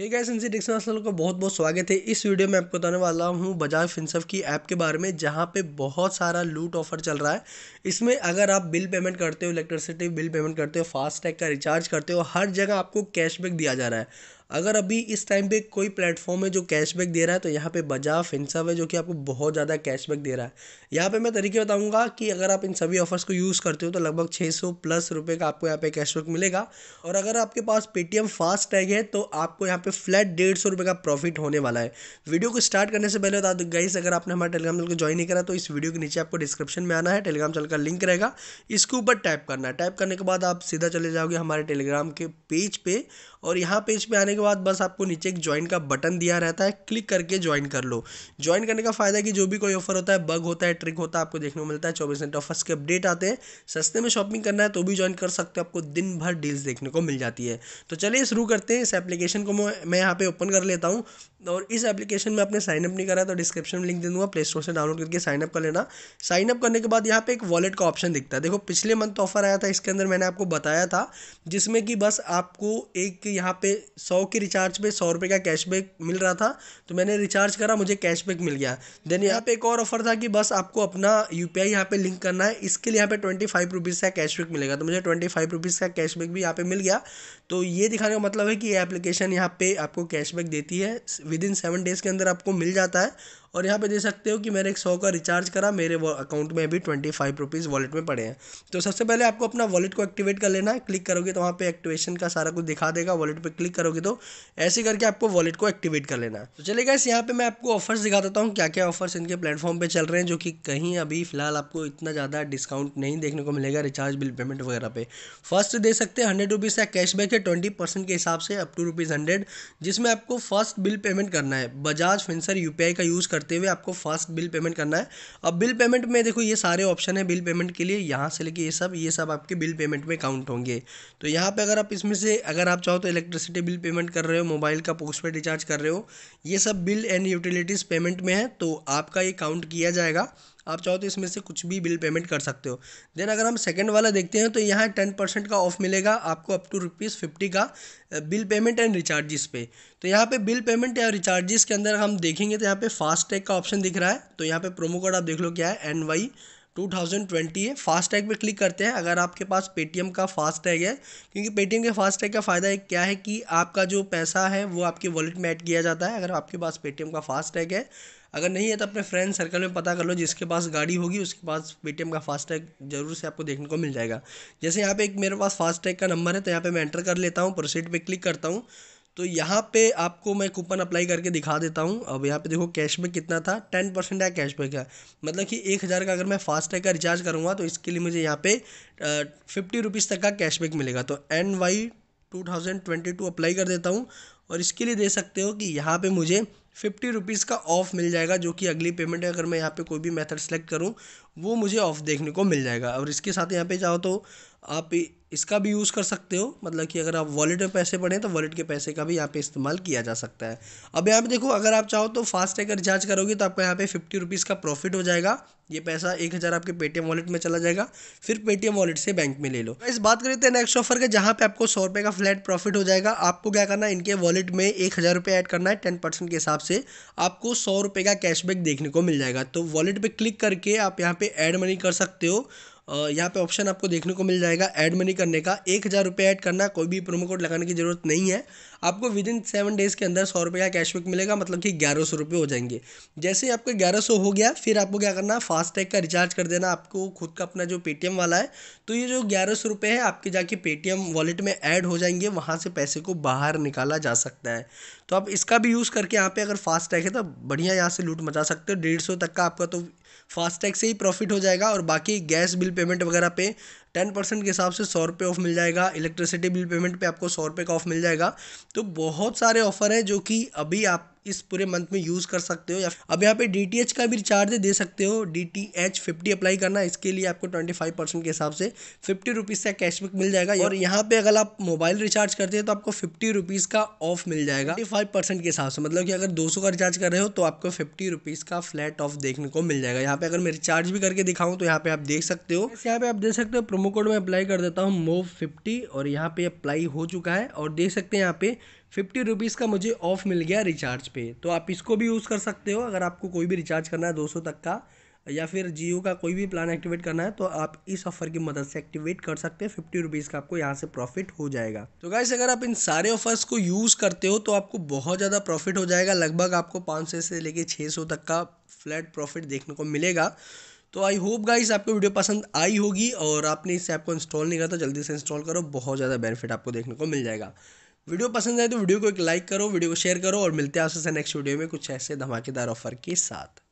हे gas इनसे Dixon असल का बहुत बहुत स्वागत है इस वीडियो में आपको बताने वाला हूँ बजाज फिनसफ की ऐप के बारे में जहाँ पे बहुत सारा लूट ऑफर चल रहा है इसमें अगर आप बिल पेमेंट करते हो इलेक्ट्रिसिटी बिल पेमेंट करते हो फास्टैग का रिचार्ज करते हो हर जगह आपको कैशबैक दिया जा रहा है अगर अभी इस टाइम पे कोई प्लेटफॉर्म है जो कैशबैक दे रहा है तो यहाँ पे बजा फिनसर्व है जो कि आपको बहुत ज़्यादा कैशबैक दे रहा है यहाँ पे मैं तरीके बताऊंगा कि अगर आप इन सभी ऑफर्स को यूज़ करते हो तो लगभग 600 प्लस रुपए का आपको यहाँ पे कैशबैक मिलेगा और अगर आपके पास पेटीएम फास्ट टैग है तो आपको यहाँ पे फ्लैट डेढ़ सौ का प्रॉफिट होने वाला है वीडियो को स्टार्ट करने से पहले बता दो गाइस अगर आपने हमारे टेलीग्राम चैनल को ज्वाइन नहीं करा तो इस वीडियो के नीचे आपको डिस्क्रिप्शन में आना है टेलीग्राम चैनल का लिंक रहेगा इसके ऊपर टाइप करना है टाइप करने के बाद आप सीधा चले जाओगे हमारे टेलीग्राम के पेज पर और यहाँ पेज पर आने के बाद बस आपको नीचे एक ज्वाइन का बटन दिया रहता है क्लिक करके ज्वाइन कर लो ज्वाइन करने का फायदा है कि जो भी कोई ऑफर होता है बग होता है ट्रिक होता है आपको देखने को मिलता है चौबीस घंटे ऑफर्स के अपडेट आते हैं सस्ते में शॉपिंग करना है तो भी ज्वाइन कर सकते हो आपको दिन भर डील्स देखने को मिल जाती है तो चलिए शुरू करते हैं इस एप्लीकेशन को मैं यहाँ पे ओपन कर लेता हूँ और इस एप्लीकेशन में आपने साइनअप नहीं करा तो डिस्क्रिप्शन में लिंक दे दूंगा प्ले स्टोर से डाउनलोड करके साइनअप कर लेना साइनअप करने के बाद यहाँ पे एक वॉलेट का ऑप्शन दिखता है देखो पिछले मंथ ऑफर आया था इसके अंदर मैंने आपको बताया था जिसमें कि बस आपको एक यहाँ पे सौ के रिचार्ज पे सौ रुपये का कैशबैक मिल रहा था तो मैंने रिचार्ज करा मुझे कैशबैक मिल गया देन यहाँ पे एक और ऑफर था कि बस आपको अपना यू पी यहाँ पे लिंक करना है इसके लिए यहाँ पे ट्वेंटी फाइव रुपीज़ का कैशबैक मिलेगा तो मुझे ट्वेंटी फाइव रुपीज़ का कैशबैक भी यहाँ पे मिल गया तो ये दिखाने का मतलब है कि ये एप्लीकेशन यहाँ पे आपको कैशबैक देती है विद इन सेवन डेज़ के अंदर आपको मिल जाता है और यहाँ पे देख सकते हो कि मैंने एक सौ का रिचार्ज करा मेरे अकाउंट में अभी ट्वेंटी फाइव रुपीज़ वॉलेट में पड़े हैं तो सबसे पहले आपको अपना वॉलेट को एक्टिवेट कर लेना है क्लिक करोगे तो वहाँ पे एक्टिवेशन का सारा कुछ दिखा देगा वॉलेट पे क्लिक करोगे तो ऐसे करके आपको वॉलेट को एक्टिवेट कर लेना है तो चलेगा इस यहाँ पर मैं आपको ऑफर्स दिखा देता हूँ क्या क्या ऑफर्स इनके प्लेटफॉर्म पर चल रहे हैं जो कि कहीं अभी फिलहाल आपको इतना ज़्यादा डिस्काउंट नहीं देखने को मिलेगा रिचार्ज बिल पेमेंट वगैरह पे फर्स्ट दे सकते हैं हंड्रेड रुपीज़ का कैशबैक है ट्वेंटी परसेंट के हिसाब से अप टू रुपीज़ हंड्रेड जिसमें आपको फर्स्ट बिल पेमेंट करना है बजाज फिंसर यू का यूज़ करते करते हुए आपको फास्ट बिल पेमेंट करना है अब बिल पेमेंट में देखो ये सारे ऑप्शन है बिल पेमेंट के लिए यहाँ से लेके ये सब ये सब आपके बिल पेमेंट में काउंट होंगे तो यहाँ पे अगर आप इसमें से अगर आप चाहो तो इलेक्ट्रिसिटी बिल पेमेंट कर रहे हो मोबाइल का पोस्ट पेड रिचार्ज कर रहे हो ये सब बिल एंड यूटिलिटीज़ पेमेंट में है तो आपका ये काउंट किया जाएगा आप चाहो तो इसमें से कुछ भी बिल पेमेंट कर सकते हो देन अगर हम सेकेंड वाला देखते हैं तो यहाँ टेन परसेंट का ऑफ मिलेगा आपको अप टू रुपीज़ फिफ्टी का बिल पेमेंट एंड रिचार्जेस पे तो यहाँ पे बिल पेमेंट या रिचार्जेस के अंदर हम देखेंगे तो यहाँ पे फास्टैग का ऑप्शन दिख रहा है तो यहाँ पे प्रोमो कोड आप देख लो क्या है एन वाई 2020 है फास्टैग पे क्लिक करते हैं अगर आपके पास पेटीएम का फास्टैग है क्योंकि पेटीएम के फास्टैग का फ़ायदा क्या है कि आपका जो पैसा है वो आपके वॉलेट में ऐड किया जाता है अगर आपके पास पेटीएम का फास्टैग है अगर नहीं है तो अपने फ्रेंड सर्कल में पता कर लो जिसके पास गाड़ी होगी उसके पास पेटीएम का फास्टैग जरूर से आपको देखने को मिल जाएगा जैसे यहाँ पे एक मेरे पास फास्टैग का नंबर है तो यहाँ पे मैं एंटर कर लेता हूँ प्रोसीड पे क्लिक करता हूँ तो यहाँ पे आपको मैं कूपन अप्लाई करके दिखा देता हूँ अब यहाँ पे देखो कैशबैक कितना था टेन परसेंट है कैशबैक है मतलब कि एक हज़ार का अगर मैं फास्टैग का रिचार्ज करूँगा तो इसके लिए मुझे यहाँ पे फिफ्टी रुपीज़ तक का कैशबैक मिलेगा तो N Y two thousand twenty two apply कर देता हूँ और इसके लिए दे सकते हो कि यहाँ पे मुझे फिफ्टी रुपीज़ का ऑफ मिल जाएगा जो कि अगली पेमेंट है अगर मैं यहाँ पे कोई भी मेथड सेलेक्ट करूँ वो मुझे ऑफ देखने को मिल जाएगा और इसके साथ यहाँ पे चाहो तो आप इसका भी यूज़ कर सकते हो मतलब कि अगर आप वॉलेट में पैसे पड़े तो वॉलेट के पैसे का भी यहाँ पे इस्तेमाल किया जा सकता है अब यहाँ पे देखो अगर आप चाहो तो फास्ट अगर रिचार्ज करोगे तो आपको यहाँ पे फिफ्टी रुपीज़ का प्रॉफिट हो जाएगा ये पैसा एक हज़ार आपके पेटीएम वॉलेट में चला जाएगा फिर पेटीएम वॉलेट से बैंक में ले लो इस बात करें तो नेक्स्ट ऑफर का जहाँ पे आपको सौ रुपये का फ्लैट प्रॉफिट हो जाएगा आपको क्या करना है इनके वॉलेट में एक हज़ार रुपये ऐड करना है टेन परसेंट के हिसाब से आपको सौ रुपये का कैशबैक देखने को मिल जाएगा तो वॉलेट पर क्लिक करके आप यहाँ पर पे ऐड मनी कर सकते हो यहाँ पे ऑप्शन आपको देखने को मिल जाएगा ऐड मनी करने का एक हज़ार रुपये ऐड करना कोई भी प्रोमो कोड लगाने की ज़रूरत नहीं है आपको विद इन सेवन डेज़ के अंदर सौ रुपये का कैशबैक मिलेगा मतलब कि ग्यारह सौ रुपये हो जाएंगे जैसे ही आपका ग्यारह सौ हो गया फिर आपको क्या करना फास्टैग का रिचार्ज कर देना आपको खुद का अपना जो पेटीएम वाला है तो ये जो ग्यारह सौ रुपये है आपके जाके पेटीएम वॉलेट में ऐड हो जाएंगे वहाँ से पैसे को बाहर निकाला जा सकता है तो आप इसका भी यूज़ करके यहाँ पर अगर फास्टैग है तो बढ़िया यहाँ से लूट मचा सकते हो डेढ़ सौ तक का आपका तो फास्टैग से ही प्रॉफिट हो जाएगा और बाकी गैस बिल पेमेंट वगैरह पे टेन परसेंट के हिसाब से सौ रुपये ऑफ मिल जाएगा इलेक्ट्रिसिटी बिल पेमेंट पे आपको सौ रुपये का ऑफ मिल जाएगा तो बहुत सारे ऑफर है जो कि अभी आप इस पूरे मंथ में यूज़ कर सकते हो या अब यहाँ पे डी का भी रिचार्ज दे सकते हो D T H fifty apply करना इसके लिए आपको ट्वेंटी फाइव परसेंट के हिसाब से फिफ्टी रुपीज़ का कैशबैक मिल जाएगा और यहाँ पे अगर आप मोबाइल रिचार्ज करते हैं तो आपको फिफ्टी रुपीज़ का ऑफ मिल जाएगा फाइव परसेंट के हिसाब से मतलब कि अगर दो सौ का रिचार्ज कर रहे हो तो आपको फिफ्टी रुपीज़ का फ्लैट ऑफ देखने को मिल जाएगा यहाँ पे अगर मैं रिचार्ज भी करके दिखाऊँ तो यहाँ पे आप देख सकते हो यहाँ पे आप देख सकते हो प्रोमो प्रोमो कोड मैं अप्लाई कर देता हूँ मोव फिफ्टी और यहाँ पे अप्लाई हो चुका है और देख सकते हैं यहाँ पे फिफ्टी रुपीज़ का मुझे ऑफ़ मिल गया रिचार्ज पे तो आप इसको भी यूज़ कर सकते हो अगर आपको कोई भी रिचार्ज करना है दो तक का या फिर जियो का कोई भी प्लान एक्टिवेट करना है तो आप इस ऑफर की मदद से एक्टिवेट कर सकते हैं फिफ्टी रुपीज़ का आपको यहाँ से प्रॉफिट हो जाएगा तो गाइस अगर आप इन सारे ऑफर्स को यूज़ करते हो तो आपको बहुत ज़्यादा प्रॉफिट हो जाएगा लगभग आपको पाँच से लेके छः तक का फ्लैट प्रॉफिट देखने को मिलेगा तो आई होप गाइस आपको वीडियो पसंद आई होगी और आपने इस ऐप को इंस्टॉल नहीं करा तो जल्दी से इंस्टॉल करो बहुत ज़्यादा बेनिफिट आपको देखने को मिल जाएगा वीडियो पसंद आए तो वीडियो को एक लाइक करो वीडियो को शेयर करो और मिलते हैं आपसे नेक्स्ट वीडियो में कुछ ऐसे धमाकेदार ऑफर के साथ